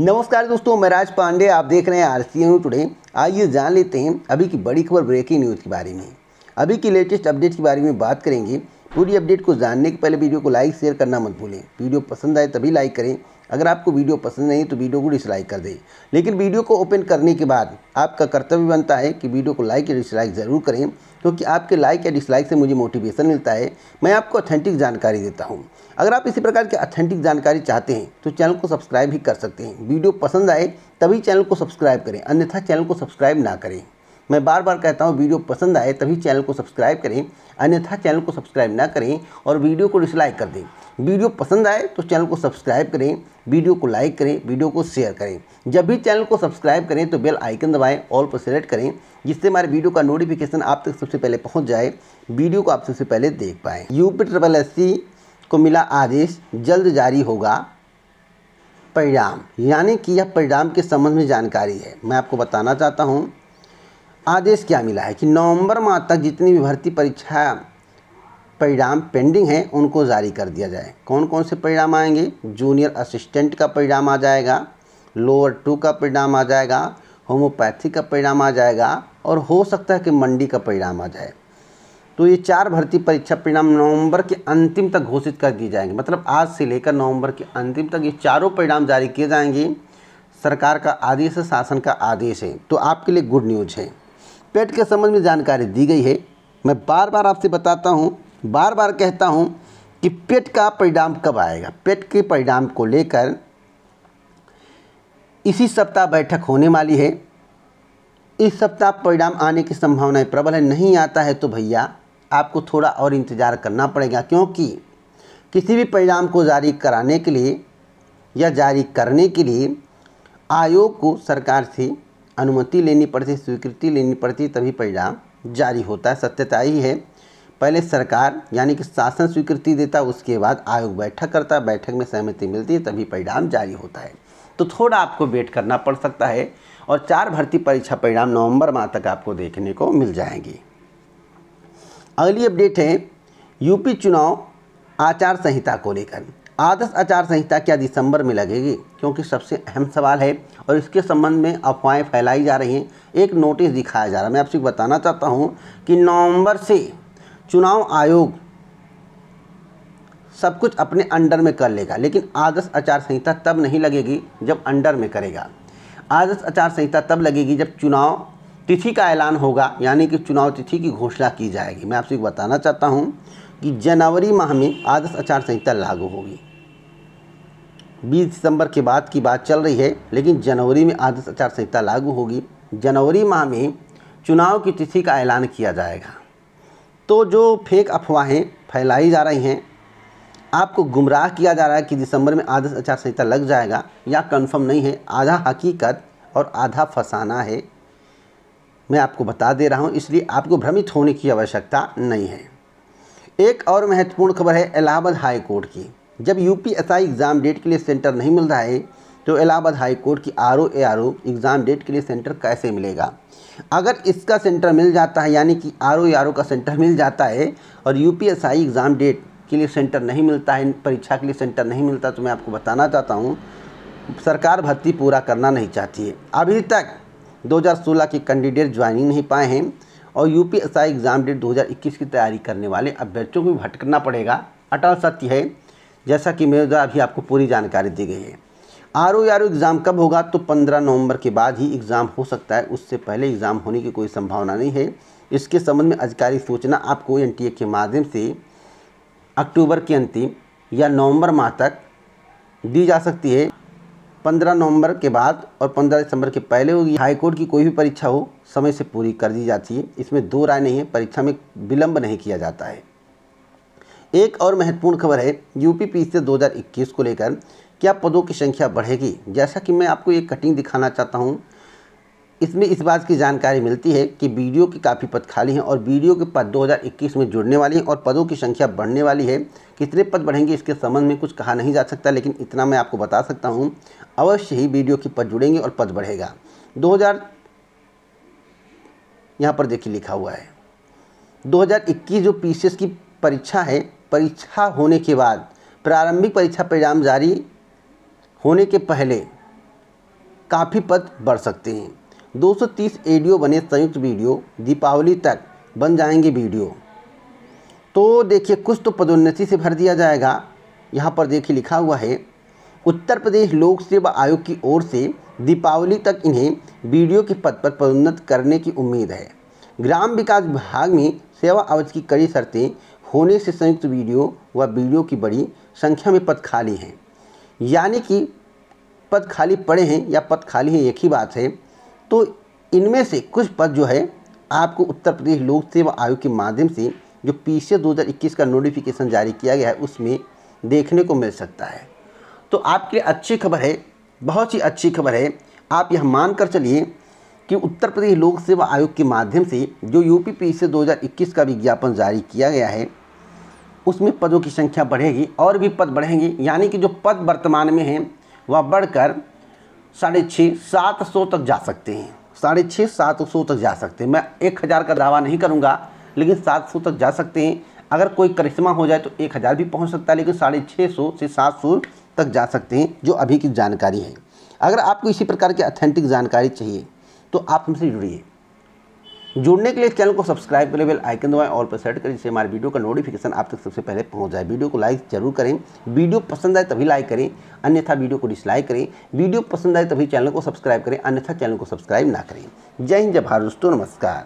नमस्कार दोस्तों मैं राज पांडे आप देख रहे हैं आर सी न्यूज टुडे आइए जान लेते हैं अभी की बड़ी खबर ब्रेकिंग न्यूज़ के बारे में अभी की लेटेस्ट अपडेट के बारे में बात करेंगे पूरी अपडेट को जानने के पहले वीडियो को लाइक शेयर करना मत भूलें वीडियो पसंद आए तभी लाइक करें अगर आपको वीडियो पसंद नहीं तो वीडियो को डिसलाइक कर दें लेकिन वीडियो को ओपन करने के बाद आपका कर्तव्य बनता है कि वीडियो को लाइक या डिसलाइक ज़रूर करें क्योंकि आपके लाइक या डिसलाइक से मुझे मोटिवेशन मिलता है मैं आपको ऑथेंटिक जानकारी देता हूँ अगर आप इसी प्रकार की ऑथेंटिक जानकारी चाहते हैं तो चैनल को सब्सक्राइब ही कर सकते हैं वीडियो पसंद आए तभी चैनल को सब्सक्राइब करें अन्यथा चैनल को सब्सक्राइब ना करें मैं बार बार कहता हूँ वीडियो पसंद आए तभी चैनल को सब्सक्राइब करें अन्यथा चैनल को सब्सक्राइब ना करें और वीडियो को डिसलाइक कर दें वीडियो पसंद आए तो चैनल को सब्सक्राइब करें वीडियो को लाइक करें वीडियो को शेयर करें जब भी चैनल को सब्सक्राइब करें तो बेल आइकन दबाएं ऑल पर सेलेक्ट करें जिससे हमारे वीडियो का नोटिफिकेशन आप तक सबसे पहले पहुंच जाए वीडियो को आप सबसे पहले देख पाएँ यूपी ट्रिपल एस को मिला आदेश जल्द जारी होगा परिणाम यानी कि यह परिणाम के संबंध में जानकारी है मैं आपको बताना चाहता हूँ आदेश क्या मिला है कि नवंबर माह तक जितनी भी भर्ती परीक्षा परिणाम पेंडिंग है उनको जारी कर दिया जाए कौन कौन से परिणाम आएंगे जूनियर असिस्टेंट का परिणाम आ जाएगा लोअर टू का परिणाम आ जाएगा होम्योपैथी का परिणाम आ जाएगा और हो सकता है कि मंडी का परिणाम आ जाए तो ये चार भर्ती परीक्षा परिणाम नवंबर के अंतिम तक घोषित कर दिए जाएंगे मतलब आज से लेकर नवंबर के अंतिम तक ये चारों परिणाम जारी किए जाएंगे सरकार का आदेश है शासन का आदेश है तो आपके लिए गुड न्यूज़ है पेट के संबंध में जानकारी दी गई है मैं बार बार आपसे बताता हूँ बार बार कहता हूँ कि पेट का परिणाम कब आएगा पेट के परिणाम को लेकर इसी सप्ताह बैठक होने वाली है इस सप्ताह परिणाम आने की संभावनाएं प्रबल है नहीं आता है तो भैया आपको थोड़ा और इंतज़ार करना पड़ेगा क्योंकि किसी भी परिणाम को जारी कराने के लिए या जारी करने के लिए आयोग को सरकार से अनुमति लेनी पड़ती स्वीकृति लेनी पड़ती तभी परिणाम जारी होता है सत्यता ही है पहले सरकार यानी कि शासन स्वीकृति देता उसके बाद आयोग बैठक करता बैठक में सहमति मिलती है तभी परिणाम जारी होता है तो थोड़ा आपको वेट करना पड़ सकता है और चार भर्ती परीक्षा परिणाम नवंबर माह तक आपको देखने को मिल जाएंगी अगली अपडेट है यूपी चुनाव आचार संहिता को लेकर आदर्श आचार संहिता क्या दिसंबर में लगेगी क्योंकि सबसे अहम सवाल है और इसके संबंध में अफवाहें फैलाई जा रही हैं एक नोटिस दिखाया जा रहा है मैं आपसे बताना चाहता हूं कि नवंबर से चुनाव आयोग सब कुछ अपने अंडर में कर लेगा लेकिन आदर्श आचार संहिता तब नहीं लगेगी जब अंडर में करेगा आदर्श आचार संहिता तब लगेगी जब चुनाव तिथि का ऐलान होगा यानी कि चुनाव तिथि की घोषणा की जाएगी मैं आपसे बताना चाहता हूँ कि जनवरी माह में आदर्श आचार संहिता लागू होगी 20 दिसंबर के बाद की बात चल रही है लेकिन जनवरी में आदर्श आचार संहिता लागू होगी जनवरी माह में चुनाव की तिथि का ऐलान किया जाएगा तो जो फेक अफवाहें फैलाई जा रही हैं आपको गुमराह किया जा रहा है कि दिसंबर में आदर्श आचार संहिता लग जाएगा या कन्फर्म नहीं है आधा हकीकत और आधा फसाना है मैं आपको बता दे रहा हूँ इसलिए आपको भ्रमित होने की आवश्यकता नहीं है एक और महत्वपूर्ण खबर है इलाहाबाद हाई कोर्ट की जब यूपीएसआई एग्ज़ाम डेट के लिए सेंटर नहीं मिल रहा है तो इलाहाबाद हाई कोर्ट की R O A R O exam date के लिए सेंटर कैसे मिलेगा अगर इसका सेंटर मिल जाता है यानी कि आर ओ ए आर ओ का सेंटर मिल जाता है और U P S I exam date के लिए सेंटर नहीं मिलता है परीक्षा के लिए सेंटर नहीं मिलता तो मैं आपको बताना चाहता हूँ सरकार भर्ती पूरा करना नहीं चाहती है अभी तक सोलह के कैंडिडेट ज्वाइनिंग नहीं पाए हैं और U P S I exam date 2021 की तैयारी करने वाले अभ्यर्थियों को भी भटकना पड़ेगा अटल सत्य है जैसा कि मेरे द्वारा अभी आपको पूरी जानकारी दी गई है R O R O exam कब होगा तो 15 नवंबर के बाद ही एग्ज़ाम हो सकता है उससे पहले एग्ज़ाम होने की कोई संभावना नहीं है इसके संबंध में अधिकारी सूचना आपको एन के माध्यम से अक्टूबर के अंतिम या नवंबर माह तक दी जा सकती है 15 नवंबर के बाद और 15 दिसंबर के पहले होगी हाईकोर्ट की कोई भी परीक्षा हो समय से पूरी कर दी जाती है इसमें दो राय नहीं है परीक्षा में विलंब नहीं किया जाता है एक और महत्वपूर्ण खबर है यूपी पी से 2021 को लेकर क्या पदों की संख्या बढ़ेगी जैसा कि मैं आपको ये कटिंग दिखाना चाहता हूँ इसमें इस बात की जानकारी मिलती है कि बीडीओ के काफ़ी पद खाली हैं और बीडीओ के पद 2021 में जुड़ने वाली हैं और पदों की संख्या बढ़ने वाली है कितने पद बढ़ेंगे इसके संबंध में कुछ कहा नहीं जा सकता लेकिन इतना मैं आपको बता सकता हूँ अवश्य ही वीडियो के पद जुड़ेंगे और पद बढ़ेगा दो हज़ार यहाँ पर देखिए लिखा हुआ है 2021 जो पी की परीक्षा है परीक्षा होने के बाद प्रारंभिक परीक्षा परिणाम जारी होने के पहले काफ़ी पद बढ़ सकते हैं 230 एडियो बने संयुक्त वीडियो दीपावली तक बन जाएंगे वीडियो तो देखिए कुछ तो पदोन्नति से भर दिया जाएगा यहाँ पर देखिए लिखा हुआ है उत्तर प्रदेश लोक सेवा आयोग की ओर से दीपावली तक इन्हें वीडियो के पद पर पदोन्नत करने की उम्मीद है ग्राम विकास विभाग में सेवा अवधि की कड़ी शर्तें होने से संयुक्त वीडियो व वीडियो की बड़ी संख्या में पद खाली हैं यानी कि पद खाली पड़े हैं या पद खाली हैं एक ही बात है तो इनमें से कुछ पद जो है आपको उत्तर प्रदेश लोक सेवा आयोग के माध्यम से जो पी सी दो का नोटिफिकेशन जारी किया गया है उसमें देखने को मिल सकता है तो आपके लिए अच्छी खबर है बहुत ही अच्छी खबर है आप यह मान कर चलिए कि उत्तर प्रदेश लोक सेवा आयोग के माध्यम से जो यू पी पी से 2021 का विज्ञापन जारी किया गया है उसमें पदों की संख्या बढ़ेगी और भी पद बढ़ेंगे यानी कि जो पद वर्तमान में हैं वह बढ़कर साढ़े छः सात सौ तक जा सकते हैं साढ़े छः सात सौ तक जा सकते हैं मैं एक हज़ार का दावा नहीं करूँगा लेकिन सात सौ तक जा सकते हैं अगर कोई करिश्मा हो जाए तो एक हज़ार भी पहुँच सकता है लेकिन साढ़े छः सौ से सात सौ तक जा सकते हैं जो अभी की जानकारी है अगर आपको इसी प्रकार की अथेंटिक जानकारी चाहिए तो आप हमसे जुड़िए जुड़ने के लिए चैनल को सब्सक्राइब करें बेल आइकन दबाएं और पर सेट करें जिससे हमारे वीडियो का नोटिफिकेशन आप तक सबसे पहले पहुंच जाए वीडियो को लाइक जरूर करें वीडियो पसंद आए तभी लाइक करें अन्यथा वीडियो को डिसलाइक करें वीडियो पसंद आए तभी चैनल को सब्सक्राइब करें अन्यथा चैनल को सब्सक्राइब ना करें जय हिंद जय भारत दोस्तों नमस्कार